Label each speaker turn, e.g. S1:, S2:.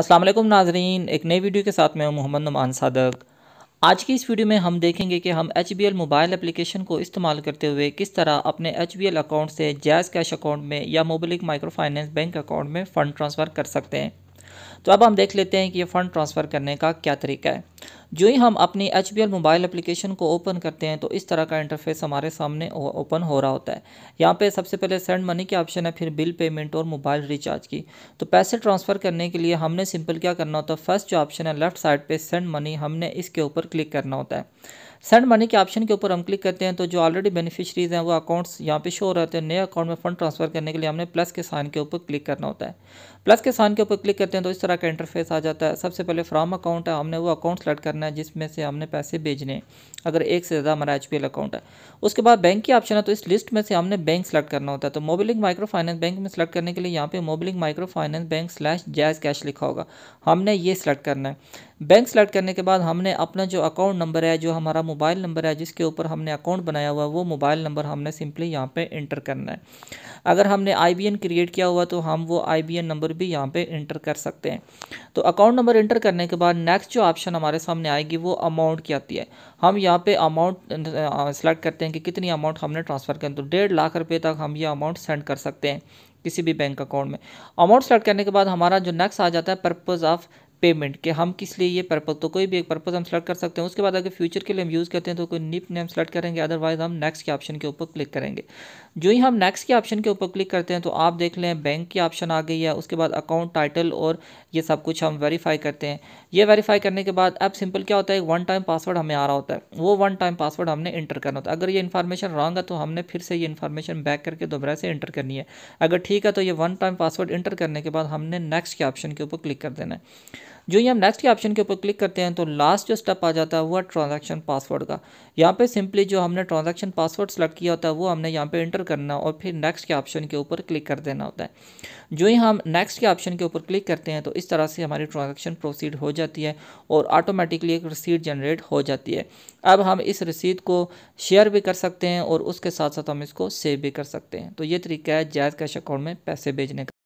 S1: अस्सलाम वालेकुम नाजरीन एक नई वीडियो के साथ मैं मोहम्मद नुमान सादक आज की इस वीडियो में हम देखेंगे कि हम H B L mobile application को इस्तेमाल करते हुए किस तरह अपने एच बी एल अकाउंट से जैज़ कैश अकाउंट में या Mobilink micro finance bank account में फ़ंड ट्रांसफ़र कर सकते हैं तो अब हम देख लेते हैं कि ये फ़ंड ट्रांसफ़र करने का क्या तरीका है जो ही हम अपनी एच मोबाइल एप्लीकेशन को ओपन करते हैं तो इस तरह का इंटरफेस हमारे सामने ओपन हो रहा होता है यहाँ पे सबसे पहले सेंड मनी के ऑप्शन है फिर बिल पेमेंट और मोबाइल रिचार्ज की तो पैसे ट्रांसफ़र करने के लिए हमने सिंपल क्या करना होता है फर्स्ट जो ऑप्शन है लेफ्ट साइड पे सेंड मनी हमने इसके ऊपर क्लिक करना होता है सेंड मनी के ऑप्शन के ऊपर हम क्लिक करते हैं तो जो ऑलरेडी बेनिफिशरीज़ हैं वो अकाउंट्स यहाँ पे शो रहते हैं नए अकाउंट में फंड ट्रांसफ़र करने के लिए हमने प्लस के साइन के ऊपर क्लिक करना होता है प्लस के साइन के ऊपर क्लिक करते हैं तो इस तरह का इंटरफेस आ जाता है सबसे पहले फ्राम अकाउंट है हमने वो अकाउंट्स स्टार्ट करना है जिसमें से हमने पैसे भेजने अगर एक से ज़्यादा हमारा एच अकाउंट है उसके बाद बैंक की ऑप्शन है तो इस लिस्ट में से हमने बैंक सेलेक्ट करना होता है तो मोबिलिंग माइक्रो फाइनेंस बैंक में सेलेक्ट करने के लिए यहाँ पे Mobilink micro finance bank slash Jazz Cash लिखा होगा हमने ये सेलेक्ट करना है बैंक सेलेक्ट करने के बाद हमने अपना जो अकाउंट नंबर है जो हमारा मोबाइल नंबर है जिसके ऊपर हमने अकाउंट बनाया हुआ है वो मोबाइल नंबर हमने सिंपली यहाँ पे इंटर करना है अगर हमने आई क्रिएट किया हुआ तो हम वो आई नंबर भी यहाँ पे इंटर कर सकते हैं तो अकाउंट नंबर इंटर करने के बाद नेक्स्ट जो ऑप्शन हमारे सामने आएगी वो अमाउंट की आती है हम यहाँ पर अमाउंट सेलेक्ट करते हैं कि कितनी अमाउंट हमने ट्रांसफ़र करें तो डेढ़ लाख रुपये तक हम ये अमाउंट सेंड कर सकते हैं किसी भी बैंक अकाउंट में अमाउंट सेलेक्ट करने के बाद हमारा जो नेक्स्ट आ जाता है पर्पज़ ऑफ पेमेंट के हम किस लिए ये पर्पज़ तो कोई भी एक पर्पज़ हम सेलेक्ट कर सकते हैं उसके बाद अगर फ्यूचर के लिए हम यूज़ करते हैं तो कोई निप नेम सेलेक्ट करेंगे अदरवाइज़ हम नेक्स्ट के ऑप्शन के ऊपर क्लिक करेंगे जो ही हम नेक्स्ट के ऑप्शन के ऊपर क्लिक करते हैं तो आप देख लें बैंक की ऑप्शन आ गई है उसके बाद अकाउंट टाइटल और ये सब कुछ हम वेरीफाई करते हैं ये वेरीफाई करने के बाद अब सिंपल क्या होता है वन टाइम पासवर्ड हमें आ रहा होता है वो वन टाइम पासवर्ड हमने इंटर करना होता है अगर ये इन्फॉर्मेशन रॉन्ग है तो हमने फिर से ये इन्फॉर्मेशन बैक करके दोबारा से इंटर करनी है अगर ठीक है तो ये वन टाइम पासवर्ड इंटर करने के बाद हमने नेक्स्ट के ऑप्शन के ऊपर क्लिक कर देना है जो ही हम नेक्स्ट के ऑप्शन के ऊपर क्लिक करते हैं तो लास्ट जो स्टेप आ जाता है वो है ट्रांजैक्शन पासवर्ड का यहाँ पे सिंपली जो हमने ट्रांजैक्शन पासवर्ड सेलेक्ट किया होता है वो हमने यहाँ पे इंटर करना और फिर नेक्स्ट के ऑप्शन के ऊपर क्लिक कर देना होता है जो ही हम नेक्स्ट के ऑप्शन के ऊपर क्लिक करते हैं तो इस तरह से हमारी ट्रांजेक्शन प्रोसीड हो जाती है और ऑटोमेटिकली एक रिसीट जनरेट हो जाती है अब हम इस रसीद को शेयर भी कर सकते हैं और उसके साथ साथ हम इसको सेव भी कर सकते हैं तो ये तरीका है जायज़ कैश अकाउंट में पैसे भेजने का